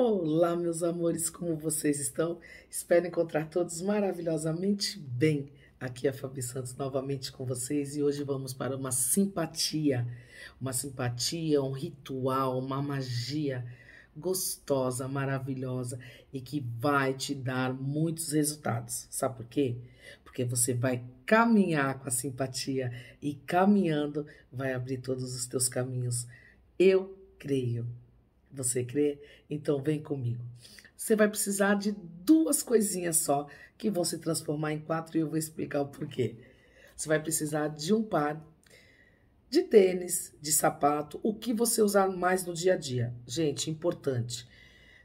Olá, meus amores, como vocês estão? Espero encontrar todos maravilhosamente bem. Aqui é a Fabi Santos novamente com vocês e hoje vamos para uma simpatia. Uma simpatia, um ritual, uma magia gostosa, maravilhosa e que vai te dar muitos resultados. Sabe por quê? Porque você vai caminhar com a simpatia e caminhando vai abrir todos os teus caminhos. Eu creio. Você crê? Então vem comigo. Você vai precisar de duas coisinhas só que vão se transformar em quatro e eu vou explicar o porquê. Você vai precisar de um par de tênis, de sapato, o que você usar mais no dia a dia. Gente, importante.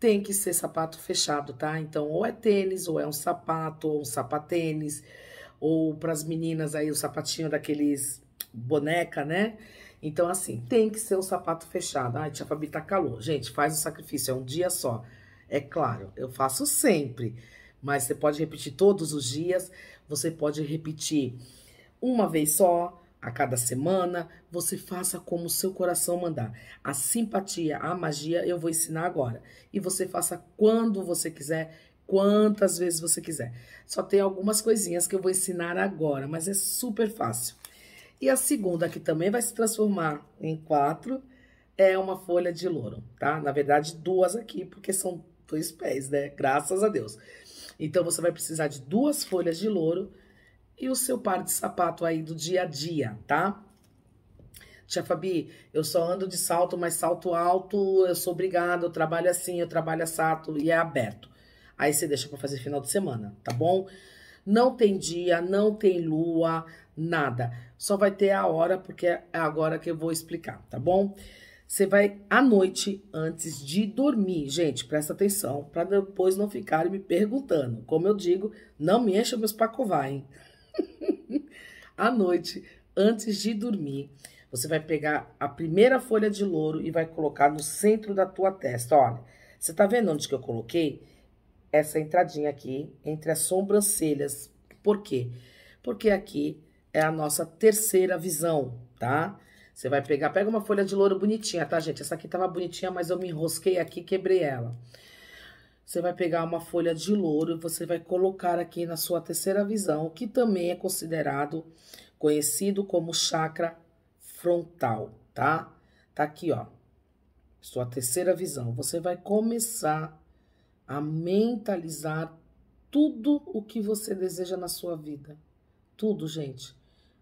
Tem que ser sapato fechado, tá? Então, ou é tênis, ou é um sapato, ou um sapatênis, ou para as meninas aí o sapatinho daqueles boneca, né? Então, assim, tem que ser o sapato fechado. Ai, tia Fabi, tá calor. Gente, faz o sacrifício, é um dia só. É claro, eu faço sempre, mas você pode repetir todos os dias, você pode repetir uma vez só, a cada semana, você faça como o seu coração mandar. A simpatia, a magia, eu vou ensinar agora. E você faça quando você quiser, quantas vezes você quiser. Só tem algumas coisinhas que eu vou ensinar agora, mas é super fácil. E a segunda, que também vai se transformar em quatro, é uma folha de louro, tá? Na verdade, duas aqui, porque são dois pés, né? Graças a Deus. Então, você vai precisar de duas folhas de louro e o seu par de sapato aí do dia a dia, tá? Tia Fabi, eu só ando de salto, mas salto alto, eu sou obrigada, eu trabalho assim, eu trabalho assado e é aberto. Aí você deixa para fazer final de semana, tá bom? Não tem dia, não tem lua, nada. Só vai ter a hora, porque é agora que eu vou explicar, tá bom? Você vai à noite antes de dormir. Gente, presta atenção, para depois não ficarem me perguntando. Como eu digo, não me encha meus pacová, hein? à noite antes de dormir, você vai pegar a primeira folha de louro e vai colocar no centro da tua testa. Olha, você tá vendo onde que eu coloquei? essa entradinha aqui entre as sobrancelhas. Por quê? Porque aqui é a nossa terceira visão, tá? Você vai pegar, pega uma folha de louro bonitinha, tá, gente? Essa aqui tava tá bonitinha, mas eu me enrosquei aqui e quebrei ela. Você vai pegar uma folha de louro e você vai colocar aqui na sua terceira visão, que também é considerado, conhecido como chakra frontal, tá? Tá aqui, ó. Sua terceira visão. Você vai começar a mentalizar tudo o que você deseja na sua vida. Tudo, gente.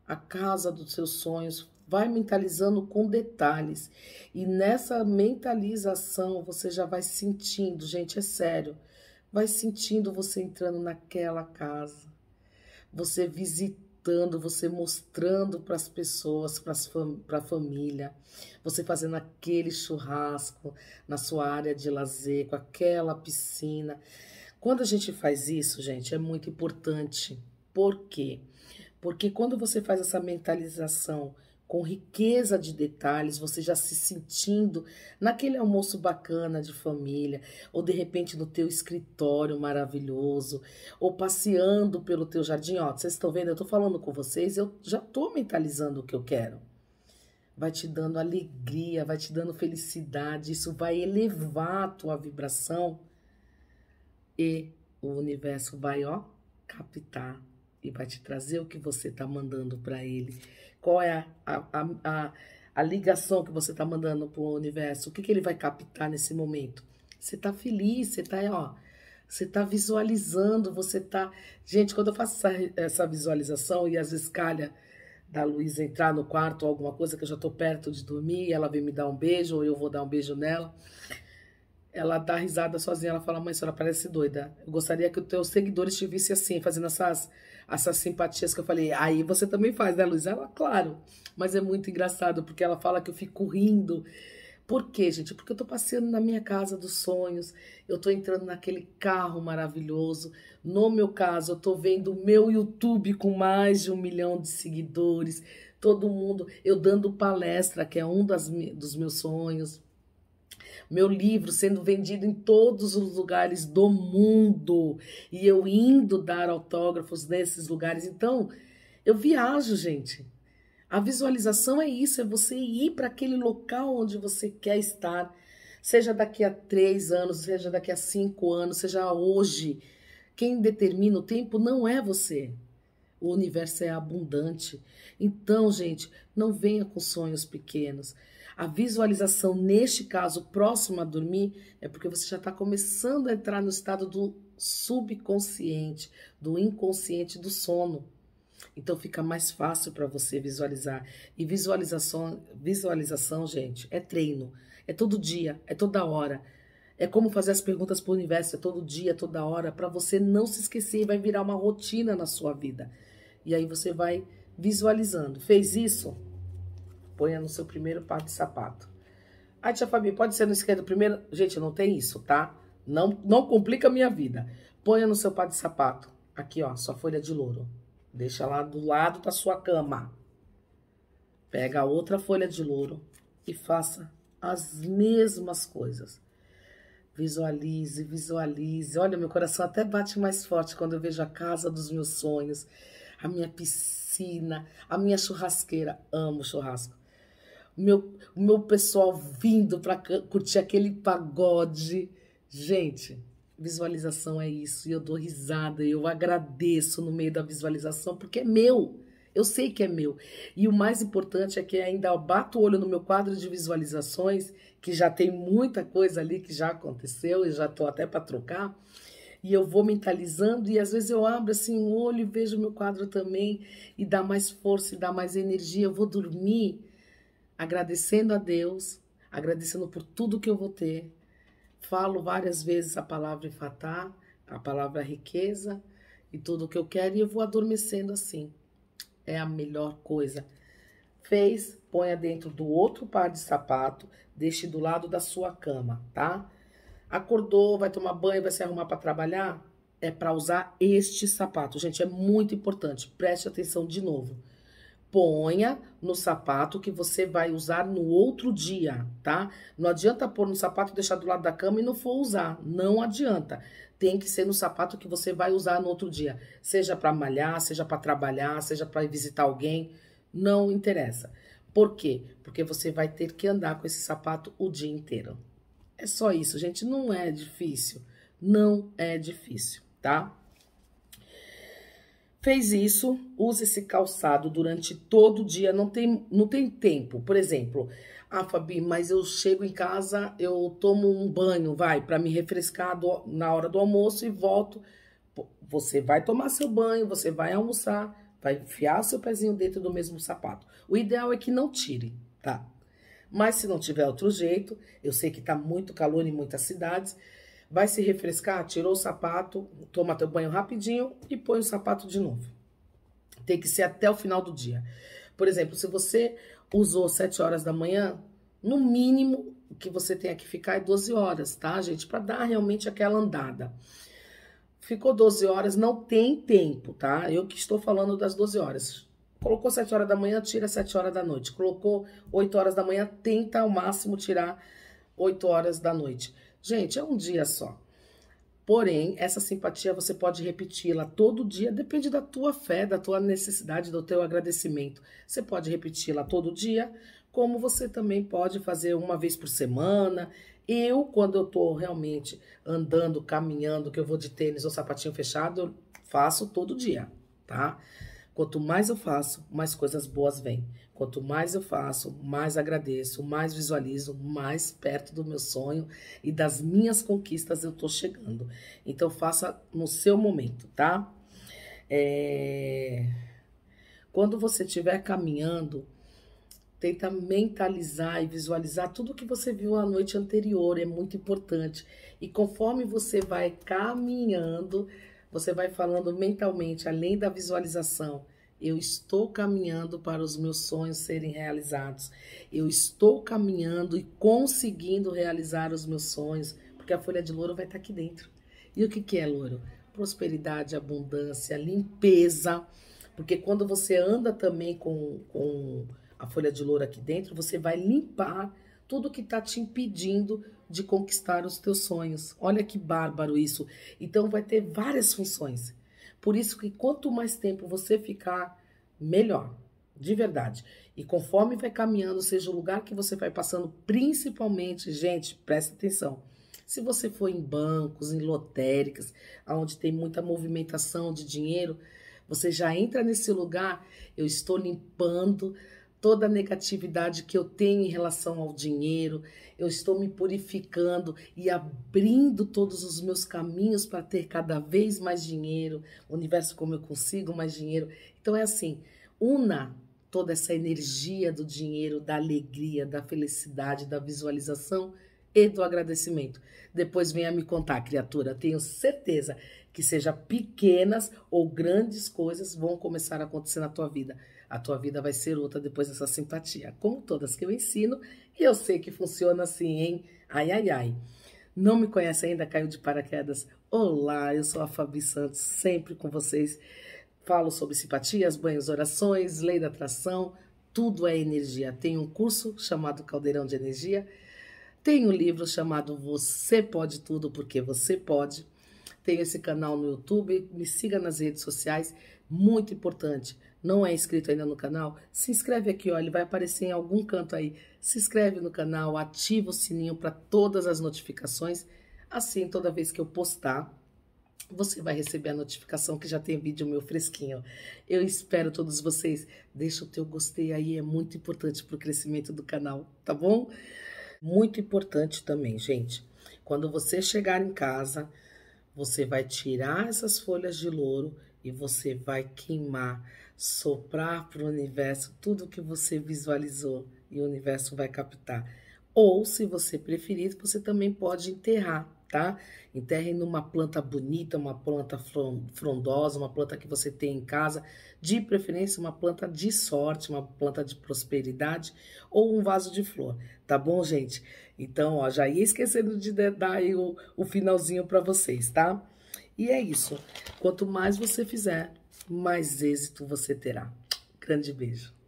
A casa dos seus sonhos. Vai mentalizando com detalhes. E nessa mentalização você já vai sentindo, gente, é sério. Vai sentindo você entrando naquela casa. Você visitando contando, você mostrando para as pessoas, para a família, você fazendo aquele churrasco na sua área de lazer, com aquela piscina. Quando a gente faz isso, gente, é muito importante. Por quê? Porque quando você faz essa mentalização com riqueza de detalhes, você já se sentindo naquele almoço bacana de família, ou de repente no teu escritório maravilhoso, ou passeando pelo teu jardim, ó, vocês estão vendo, eu estou falando com vocês, eu já estou mentalizando o que eu quero. Vai te dando alegria, vai te dando felicidade, isso vai elevar a tua vibração e o universo vai, ó, captar e vai te trazer o que você está mandando para ele. Qual é a, a, a, a ligação que você está mandando para o universo? O que, que ele vai captar nesse momento? Você está feliz, você está, ó, você está visualizando, você está. Gente, quando eu faço essa, essa visualização e as escalhas da Luísa entrar no quarto ou alguma coisa que eu já estou perto de dormir e ela vem me dar um beijo ou eu vou dar um beijo nela. Ela dá risada sozinha, ela fala: Mãe, a senhora parece doida. Eu gostaria que os teus seguidores te vissem assim, fazendo essas essas simpatias que eu falei, aí você também faz, né, Luiz? Ela, claro, mas é muito engraçado, porque ela fala que eu fico rindo. Por quê, gente? Porque eu tô passeando na minha casa dos sonhos, eu tô entrando naquele carro maravilhoso. No meu caso, eu tô vendo o meu YouTube com mais de um milhão de seguidores, todo mundo, eu dando palestra, que é um das, dos meus sonhos meu livro sendo vendido em todos os lugares do mundo e eu indo dar autógrafos nesses lugares. Então, eu viajo, gente. A visualização é isso, é você ir para aquele local onde você quer estar, seja daqui a três anos, seja daqui a cinco anos, seja hoje. Quem determina o tempo não é você. O universo é abundante. Então, gente, não venha com sonhos pequenos. A visualização, neste caso, próxima a dormir, é porque você já está começando a entrar no estado do subconsciente, do inconsciente do sono. Então fica mais fácil para você visualizar. E visualização, visualização, gente, é treino. É todo dia, é toda hora. É como fazer as perguntas para o universo, é todo dia, é toda hora, para você não se esquecer, vai virar uma rotina na sua vida. E aí você vai visualizando. Fez isso? Ponha no seu primeiro par de sapato. Ah, tia Fabi, pode ser no esquerdo primeiro? Gente, não tem isso, tá? Não, não complica a minha vida. Ponha no seu par de sapato. Aqui, ó, sua folha de louro. Deixa lá do lado da sua cama. Pega outra folha de louro e faça as mesmas coisas. Visualize, visualize. Olha, meu coração até bate mais forte quando eu vejo a casa dos meus sonhos, a minha piscina, a minha churrasqueira. Amo churrasco o meu, o meu pessoal vindo para curtir aquele pagode. Gente, visualização é isso. E eu dou risada, eu agradeço no meio da visualização, porque é meu. Eu sei que é meu. E o mais importante é que ainda bato o olho no meu quadro de visualizações, que já tem muita coisa ali que já aconteceu e já estou até para trocar. E eu vou mentalizando e às vezes eu abro assim o olho e vejo meu quadro também e dá mais força, e dá mais energia. Eu vou dormir agradecendo a Deus, agradecendo por tudo que eu vou ter. Falo várias vezes a palavra fatá, a palavra riqueza e tudo que eu quero e eu vou adormecendo assim. É a melhor coisa. Fez, ponha dentro do outro par de sapato, deixe do lado da sua cama, tá? Acordou, vai tomar banho, vai se arrumar para trabalhar? É para usar este sapato. Gente, é muito importante. Preste atenção de novo ponha no sapato que você vai usar no outro dia, tá? Não adianta pôr no sapato e deixar do lado da cama e não for usar, não adianta. Tem que ser no sapato que você vai usar no outro dia, seja para malhar, seja para trabalhar, seja para visitar alguém, não interessa. Por quê? Porque você vai ter que andar com esse sapato o dia inteiro. É só isso, gente, não é difícil, não é difícil, tá? Fez isso, usa esse calçado durante todo o dia, não tem, não tem tempo. Por exemplo, ah, Fabi, mas eu chego em casa, eu tomo um banho, vai, para me refrescar do, na hora do almoço e volto. Você vai tomar seu banho, você vai almoçar, vai enfiar seu pezinho dentro do mesmo sapato. O ideal é que não tire, tá? Mas se não tiver outro jeito, eu sei que tá muito calor em muitas cidades, vai se refrescar, tirou o sapato, toma teu banho rapidinho e põe o sapato de novo. Tem que ser até o final do dia. Por exemplo, se você usou 7 horas da manhã, no mínimo que você tenha que ficar é 12 horas, tá, gente? Para dar realmente aquela andada. Ficou 12 horas, não tem tempo, tá? Eu que estou falando das 12 horas. Colocou 7 horas da manhã, tira 7 horas da noite. Colocou 8 horas da manhã, tenta ao máximo tirar 8 horas da noite. Gente, é um dia só. Porém, essa simpatia você pode repeti-la todo dia, depende da tua fé, da tua necessidade, do teu agradecimento. Você pode repeti-la todo dia, como você também pode fazer uma vez por semana. Eu, quando eu tô realmente andando, caminhando, que eu vou de tênis ou sapatinho fechado, eu faço todo dia, tá? Quanto mais eu faço, mais coisas boas vêm. Quanto mais eu faço, mais agradeço, mais visualizo, mais perto do meu sonho e das minhas conquistas eu tô chegando. Então faça no seu momento, tá? É... Quando você estiver caminhando, tenta mentalizar e visualizar tudo que você viu a noite anterior, é muito importante. E conforme você vai caminhando, você vai falando mentalmente, além da visualização, eu estou caminhando para os meus sonhos serem realizados. Eu estou caminhando e conseguindo realizar os meus sonhos, porque a folha de louro vai estar aqui dentro. E o que, que é louro? Prosperidade, abundância, limpeza. Porque quando você anda também com, com a folha de louro aqui dentro, você vai limpar tudo que está te impedindo de conquistar os teus sonhos. Olha que bárbaro isso. Então vai ter várias funções. Por isso que quanto mais tempo você ficar, melhor, de verdade. E conforme vai caminhando, seja o lugar que você vai passando, principalmente, gente, presta atenção. Se você for em bancos, em lotéricas, onde tem muita movimentação de dinheiro, você já entra nesse lugar, eu estou limpando toda a negatividade que eu tenho em relação ao dinheiro, eu estou me purificando e abrindo todos os meus caminhos para ter cada vez mais dinheiro. O universo, como eu consigo mais dinheiro. Então é assim: una toda essa energia do dinheiro, da alegria, da felicidade, da visualização e do agradecimento. Depois venha me contar, criatura. Tenho certeza que seja pequenas ou grandes coisas vão começar a acontecer na tua vida. A tua vida vai ser outra depois dessa simpatia. Como todas que eu ensino, e eu sei que funciona assim, hein? Ai, ai, ai. Não me conhece ainda, caiu de paraquedas? Olá, eu sou a Fabi Santos, sempre com vocês. Falo sobre simpatias, banhos, orações, lei da atração, tudo é energia. Tem um curso chamado Caldeirão de Energia, tem um livro chamado Você Pode Tudo Porque Você Pode. Tenho esse canal no YouTube, me siga nas redes sociais, muito importante não é inscrito ainda no canal, se inscreve aqui, ó, ele vai aparecer em algum canto aí. Se inscreve no canal, ativa o sininho para todas as notificações. Assim, toda vez que eu postar, você vai receber a notificação que já tem vídeo meu fresquinho. Eu espero todos vocês. Deixa o teu gostei aí, é muito importante para o crescimento do canal, tá bom? Muito importante também, gente. Quando você chegar em casa, você vai tirar essas folhas de louro e você vai queimar soprar para o universo tudo que você visualizou e o universo vai captar. Ou, se você preferir, você também pode enterrar, tá? Enterre numa planta bonita, uma planta frondosa, uma planta que você tem em casa, de preferência uma planta de sorte, uma planta de prosperidade ou um vaso de flor, tá bom, gente? Então, ó, já ia esquecendo de dar aí o, o finalzinho para vocês, tá? E é isso. Quanto mais você fizer, mais êxito você terá. Grande beijo.